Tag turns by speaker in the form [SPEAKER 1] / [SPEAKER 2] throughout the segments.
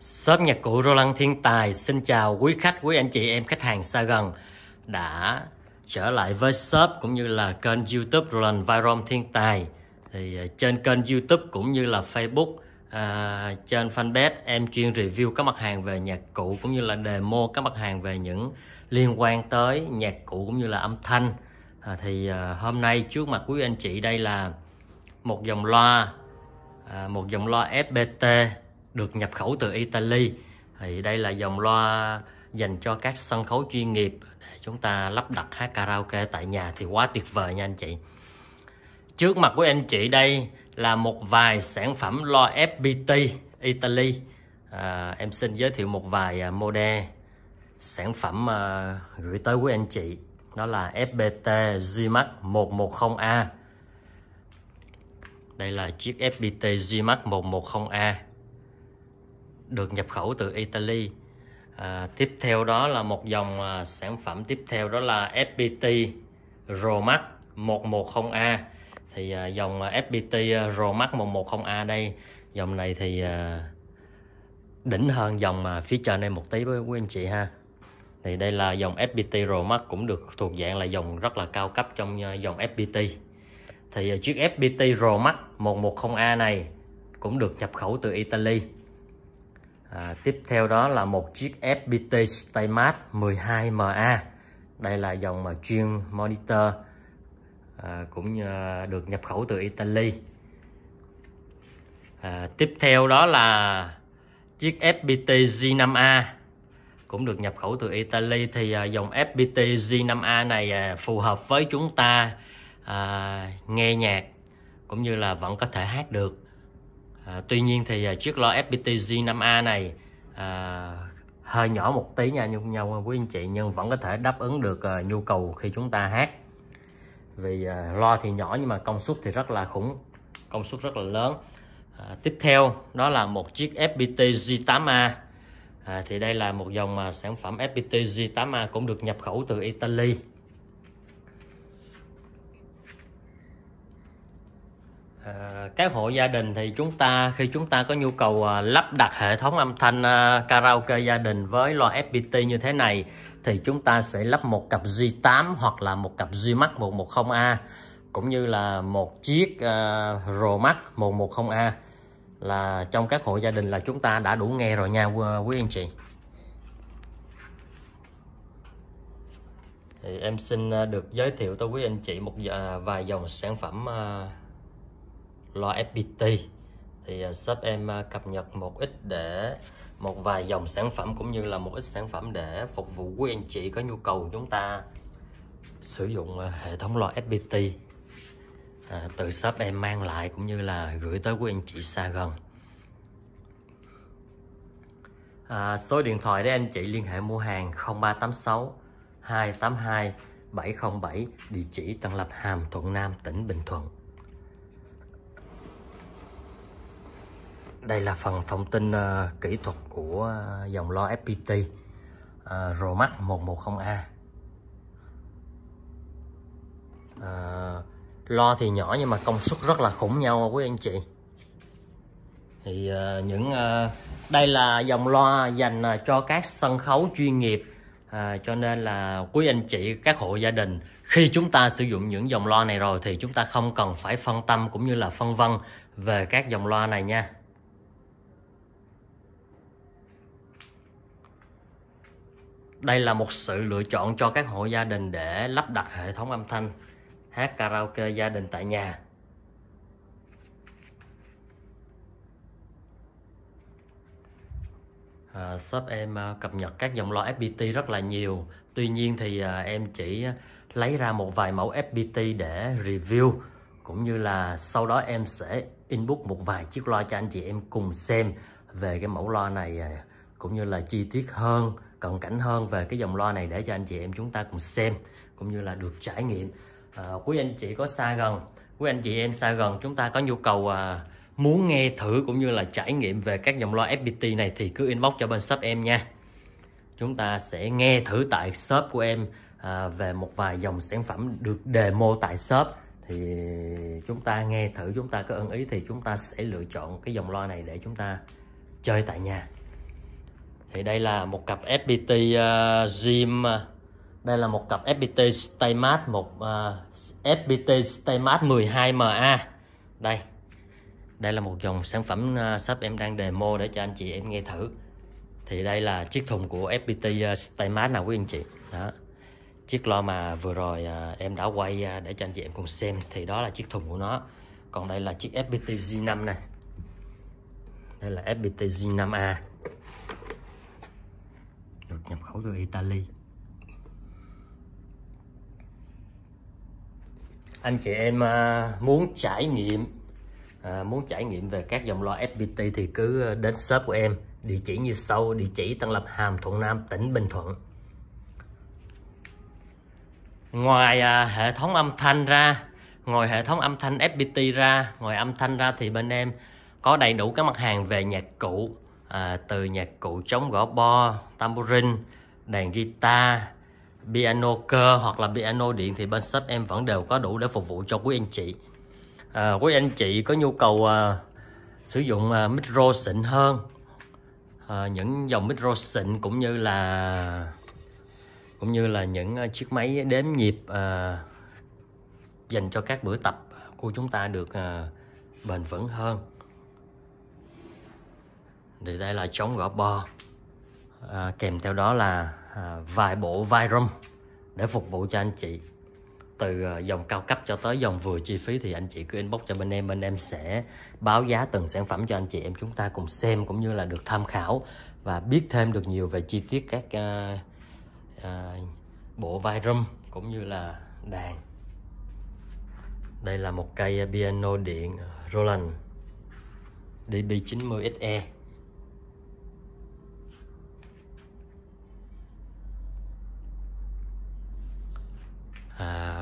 [SPEAKER 1] Shop nhạc cụ Roland Thiên Tài xin chào quý khách, quý anh chị em khách hàng xa gần đã trở lại với shop cũng như là kênh YouTube Roland Virom Thiên Tài. Thì à, trên kênh YouTube cũng như là Facebook à, trên fanpage em chuyên review các mặt hàng về nhạc cụ cũng như là demo các mặt hàng về những liên quan tới nhạc cụ cũng như là âm thanh. À, thì à, hôm nay trước mặt quý anh chị đây là một dòng loa à, một dòng loa FPT được nhập khẩu từ Italy thì đây là dòng loa dành cho các sân khấu chuyên nghiệp để chúng ta lắp đặt hát karaoke tại nhà thì quá tuyệt vời nha anh chị trước mặt của anh chị đây là một vài sản phẩm loa FPT Italy à, em xin giới thiệu một vài à, model sản phẩm à, gửi tới của anh chị đó là FPT Gmax 110A đây là chiếc FPT Gmax 110A được nhập khẩu từ Italy à, tiếp theo đó là một dòng à, sản phẩm tiếp theo đó là FPT Romax 110A thì à, dòng FPT Romax 110A đây dòng này thì à, đỉnh hơn dòng mà phía trên đây một tí với quý anh chị ha thì đây là dòng FPT Romax cũng được thuộc dạng là dòng rất là cao cấp trong à, dòng FPT thì à, chiếc FPT Romax 110A này cũng được nhập khẩu từ Italy à, tiếp theo đó là một chiếc FPT Staymat 12MA đây là dòng mà chuyên monitor à, cũng như được nhập khẩu từ Italy à, tiếp theo đó là chiếc FPT G5A cũng được nhập khẩu từ Italy thì à, dòng FPT G5A này à, phù hợp với chúng ta à, nghe nhạc cũng như là vẫn có thể hát được à, tuy nhiên thì à, chiếc lo FPT G5A này à, hơi nhỏ một tí nha nhưng nhau quý anh chị nhưng vẫn có thể đáp ứng được à, nhu cầu khi chúng ta hát vì à, lo thì nhỏ nhưng mà công suất thì rất là khủng công suất rất là lớn à, tiếp theo đó là một chiếc FPT G8A à, thì đây là một dòng mà sản phẩm FPT G8A cũng được nhập khẩu từ Italy Ờ, các hộ gia đình thì chúng ta khi chúng ta có nhu cầu à, lắp đặt hệ thống âm thanh à, karaoke gia đình với loa FPT như thế này thì chúng ta sẽ lắp một cặp G8 hoặc là một cặp Gmax 110A cũng như là một chiếc uh, Romax 110A là trong các hộ gia đình là chúng ta đã đủ nghe rồi nha quý anh chị thì em xin được giới thiệu tới quý anh chị một vài dòng sản phẩm uh, loa FPT thì à, shop em à, cập nhật một ít để một vài dòng sản phẩm cũng như là một ít sản phẩm để phục vụ quý anh chị có nhu cầu chúng ta sử dụng à, hệ thống loa FPT à, từ shop em mang lại cũng như là gửi tới quý anh chị xa gần à, số điện thoại để anh chị liên hệ mua hàng 0386 282 707 địa chỉ Tân Lập Hàm Thuận Nam tỉnh Bình Thuận Đây là phần thông tin uh, kỹ thuật của ờ, dòng lo FPT uh, ờ, Romax 110A uh, Lo thì nhỏ nhưng mà công suất rất là khủng nhau quý anh chị Thì uh, những uh, Đây là dòng loa dành cho các sân khấu chuyên nghiệp À, cho nên là quý anh chị các hộ gia đình khi chúng ta sử dụng những dòng loa này rồi thì chúng ta không cần phải phân tâm cũng như là phân vân về các dòng loa này nha Đây là một sự lựa chọn cho các hộ gia đình để lắp đặt hệ thống âm thanh hát karaoke gia đình tại nhà. À, shop em à, cập nhật các dòng loa FPT rất là nhiều. Tuy nhiên thì à, em chỉ lấy ra một vài mẫu FPT để review cũng như là sau đó em sẽ inbox một vài chiếc loa cho anh chị em cùng xem về cái mẫu loa này à, cũng như là chi tiết hơn cận cảnh hơn về cái dòng loa này để cho anh chị em chúng ta cùng xem cũng như là được trải nghiệm à, quý anh chị có xa gần quý anh chị em xa gần chúng ta có nhu cầu à, muốn nghe thử cũng như là trải nghiệm về các dòng loa FPT này thì cứ inbox cho bên shop em nha chúng ta sẽ nghe thử tại shop của em à, về một vài dòng sản phẩm được đề mô tại shop thì chúng ta nghe thử chúng ta có ưng ý thì chúng ta sẽ lựa chọn cái dòng loa này để chúng ta chơi tại nhà thì đây là một cặp FPT uh, ờ, Gym ờ, đây là một cặp FPT Staymat một uh, ờ, FPT Staymat 12MA đây đây là một dòng sản phẩm uh, shop em đang demo để cho anh chị em nghe thử thì đây là chiếc thùng của FPT uh, Staymat nào quý anh chị đó chiếc lo mà vừa rồi uh, em đã quay uh, để cho anh chị em cùng xem thì đó là chiếc thùng của nó còn đây là chiếc FPT z 5 này đây là FPT z 5 a được nhập khẩu từ Italy anh chị em à, muốn trải nghiệm à, muốn trải nghiệm về các dòng loa FPT thì cứ à, đến shop của em địa chỉ như sau địa chỉ Tân Lập Hàm Thuận Nam tỉnh Bình Thuận ngoài hệ thống âm thanh ra ngoài hệ thống âm thanh FPT ra ngoài âm thanh ra thì bên em có đầy đủ các mặt hàng về nhạc cụ à, từ nhạc cụ trống gõ bo, tambourine, đàn guitar, piano cơ hoặc là piano điện thì bên shop em vẫn đều có đủ để phục vụ cho quý anh chị. À, quý anh chị có nhu cầu à, sử dụng à, micro xịn hơn, à, những dòng micro xịn cũng như là cũng như là những à, chiếc máy đếm nhịp à, dành cho các bữa tập của chúng ta được à, bền vững hơn thì đây là chống gõ bo à, kèm theo đó là à, vài bộ vai rum để phục vụ cho anh chị từ à, dòng cao cấp cho tới dòng vừa chi phí thì anh chị cứ inbox cho bên em bên em sẽ báo giá từng sản phẩm cho anh chị em chúng ta cùng xem cũng như là được tham khảo và biết thêm được nhiều về chi tiết các uh, uh, bộ vai rum cũng như là đàn đây là một cây piano điện Roland DB90SE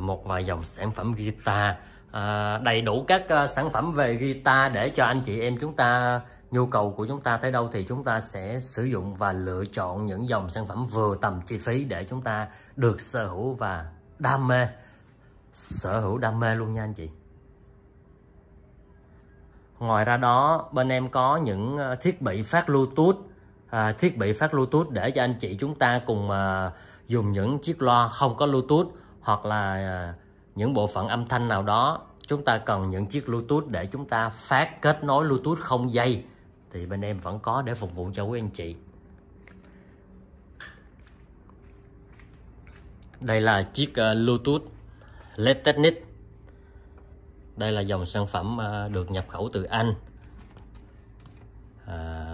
[SPEAKER 1] một vài dòng sản phẩm guitar à, đầy đủ các à, sản phẩm về guitar để cho anh chị em chúng ta nhu cầu của chúng ta tới đâu thì chúng ta sẽ sử dụng và lựa chọn những dòng sản phẩm vừa tầm chi phí để chúng ta được sở hữu và đam mê sở hữu đam mê luôn nha anh chị ngoài ra đó bên em có những à, thiết bị phát bluetooth à, thiết bị phát bluetooth để cho anh chị chúng ta cùng à, dùng những chiếc loa không có bluetooth hoặc là à, những bộ phận âm thanh nào đó chúng ta cần những chiếc Bluetooth để chúng ta phát kết nối Bluetooth không dây thì bên em vẫn có để phục vụ cho quý anh chị đây là chiếc à, Bluetooth LED đây là dòng sản phẩm à, được nhập khẩu từ Anh à,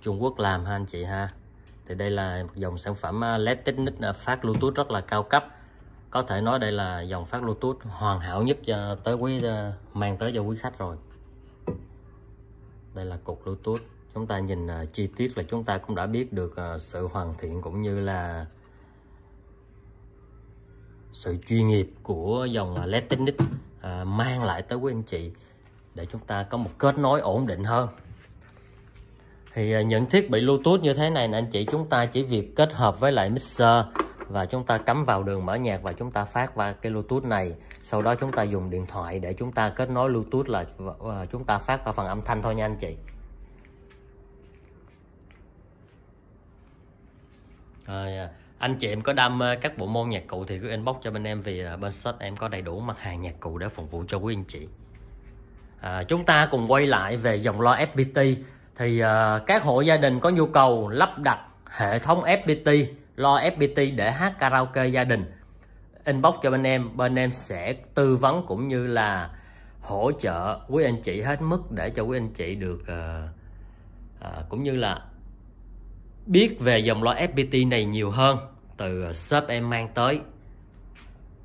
[SPEAKER 1] Trung Quốc làm ha anh chị ha thì đây là dòng sản phẩm LED phát Bluetooth rất là cao cấp có thể nói đây là dòng phát Bluetooth hoàn hảo nhất cho ờ, tới quý ờ, mang tới cho quý khách rồi đây là cục Bluetooth chúng ta nhìn ờ, chi tiết là chúng ta cũng đã biết được sự hoàn thiện cũng như là sự chuyên nghiệp của dòng uh, Latinic mang lại tới quý anh chị để chúng ta có một kết nối ổn định hơn thì những thiết bị Bluetooth như thế này anh chị chúng ta chỉ việc kết hợp với lại mixer và chúng ta cắm vào đường mở nhạc và chúng ta phát qua cái Bluetooth này sau đó chúng ta dùng điện thoại để chúng ta kết nối Bluetooth là chúng ta phát qua phần âm thanh thôi nha anh chị à, anh chị em có đam mê các bộ môn nhạc cụ thì cứ inbox cho bên em vì à, bên shop em có đầy đủ mặt hàng nhạc cụ để phục vụ cho quý anh chị à, chúng ta cùng quay lại về dòng loa FPT thì à, các hộ gia đình có nhu cầu lắp đặt hệ thống FPT lo FPT để hát karaoke gia đình inbox cho bên em bên em sẽ tư vấn cũng như là hỗ trợ quý anh chị hết mức để cho quý anh chị được uh, uh, cũng như là biết về dòng lo FPT này nhiều hơn từ ờ, shop em mang tới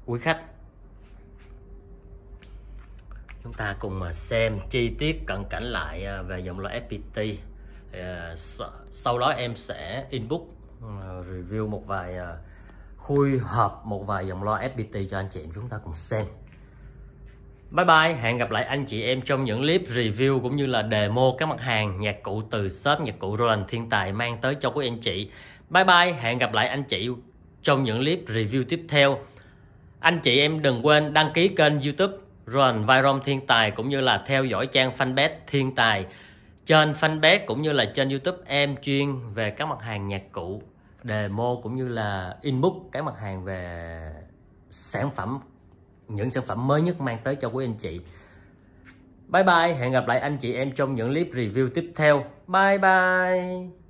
[SPEAKER 1] quý khách chúng ta cùng mà xem chi tiết cận cảnh lại về dòng lo FPT sau đó em sẽ inbox Ờ, review một vài ờ, khui hợp một vài dòng loa FPT cho anh chị em chúng ta cùng xem Bye bye, hẹn gặp lại anh chị em trong những clip review cũng như là demo các mặt hàng nhạc cụ từ shop nhạc cụ Roland Thiên Tài mang tới cho quý anh chị. Bye bye, hẹn gặp lại anh chị trong những clip review tiếp theo. Anh chị em đừng quên đăng ký kênh YouTube Roland Virom Thiên Tài cũng như là theo dõi trang fanpage Thiên Tài trên fanpage cũng như là trên YouTube em chuyên về các mặt hàng nhạc cụ, demo cũng như là inbox các mặt hàng về sản phẩm những sản phẩm mới nhất mang tới cho quý anh chị. Bye bye, hẹn gặp lại anh chị em trong những clip review tiếp theo. Bye bye.